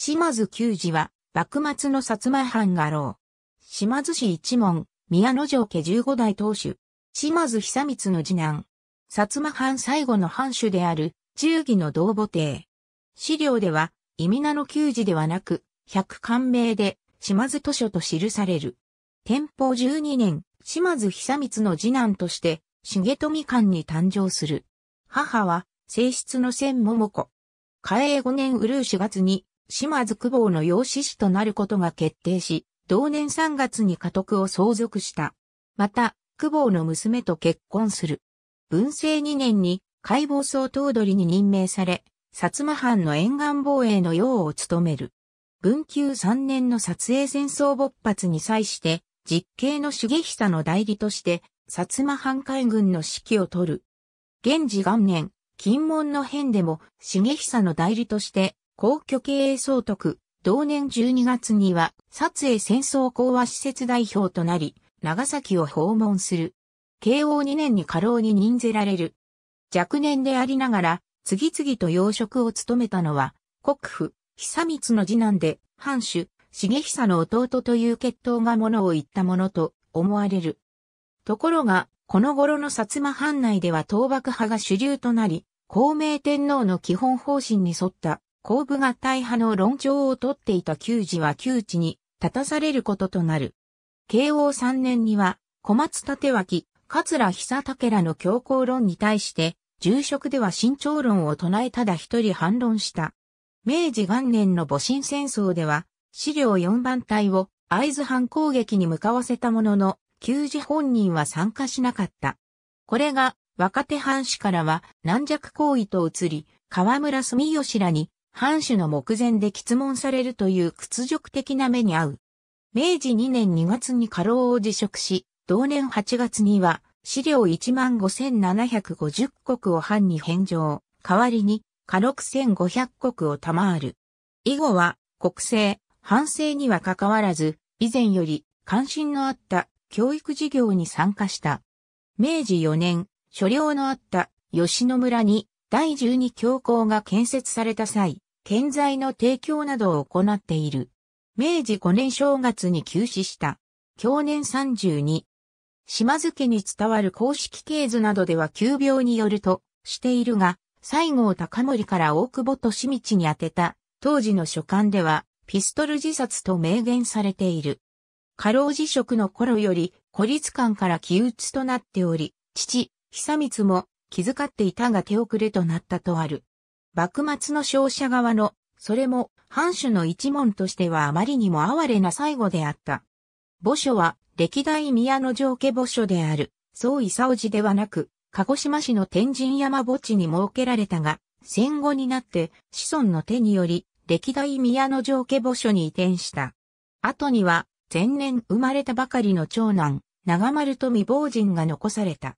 島津久次は、幕末の薩摩藩画廊。島津市一門、宮野城家十五代当主。島津久光の次男。薩摩藩最後の藩主である、忠義の道母帝。資料では、意味名の久次ではなく、百官名で、島津図書と記される。天保十二年、島津久光の次男として、重富館に誕生する。母は、正室の千桃子。嘉永五年うるう四月に、島津久保の養子子となることが決定し、同年3月に家督を相続した。また、久保の娘と結婚する。文政2年に解剖総頭取に任命され、薩摩藩の沿岸防衛の要を務める。文久3年の撮影戦争勃発に際して、実刑の重久の代理として、薩摩藩海軍の指揮を取る。現時元年、金門の変でも、重久の代理として、皇居経営総督、同年12月には、撮影戦争講和施設代表となり、長崎を訪問する。慶応2年に過労に任ぜられる。若年でありながら、次々と要職を務めたのは、国府、久光の次男で、藩主、重久の弟という血統がものを言ったものと思われる。ところが、この頃の薩摩藩内では倒幕派が主流となり、孔明天皇の基本方針に沿った後部合体派の論調をとっていた旧寺は窮地に立たされることとなる。慶応3年には、小松立脇、桂久武らの強硬論に対して、住職では慎重論を唱えただ一人反論した。明治元年の戊辰戦争では、資料4番隊を会津藩攻撃に向かわせたものの、旧寺本人は参加しなかった。これが、若手藩士からは軟弱行為と移り、河村住吉らに藩主の目前で質問されるという屈辱的な目に遭う。明治2年2月に過労を辞職し、同年8月には、資料15,750国を藩に返上、代わりに、過6,500国を賜る。以後は、国政、反省には関わらず、以前より関心のあった教育事業に参加した。明治4年、所領のあった吉野村に第12教皇が建設された際、建材の提供などを行っている。明治5年正月に休止した。享年32。島津家に伝わる公式系図などでは急病によるとしているが、西郷隆盛から大久保利道に宛てた当時の書簡ではピストル自殺と明言されている。過労辞職の頃より孤立感から気鬱となっており、父、久光も気遣っていたが手遅れとなったとある。幕末の勝者側の、それも、藩主の一門としてはあまりにも哀れな最後であった。墓所は、歴代宮の城家墓所である、総伊佐寺ではなく、鹿児島市の天神山墓地に設けられたが、戦後になって子孫の手により、歴代宮の城家墓所に移転した。後には、前年生まれたばかりの長男、長丸と未亡人が残された。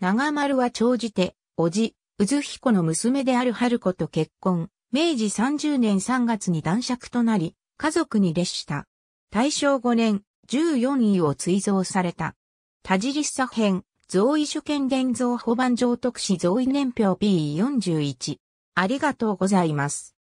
長丸は長じて、おじ、渦彦の娘である春子と結婚、明治30年3月に男爵となり、家族に列した。大正5年、14位を追贈された。田尻左編、贈位書見伝贈保番上特使贈位年表 P41。ありがとうございます。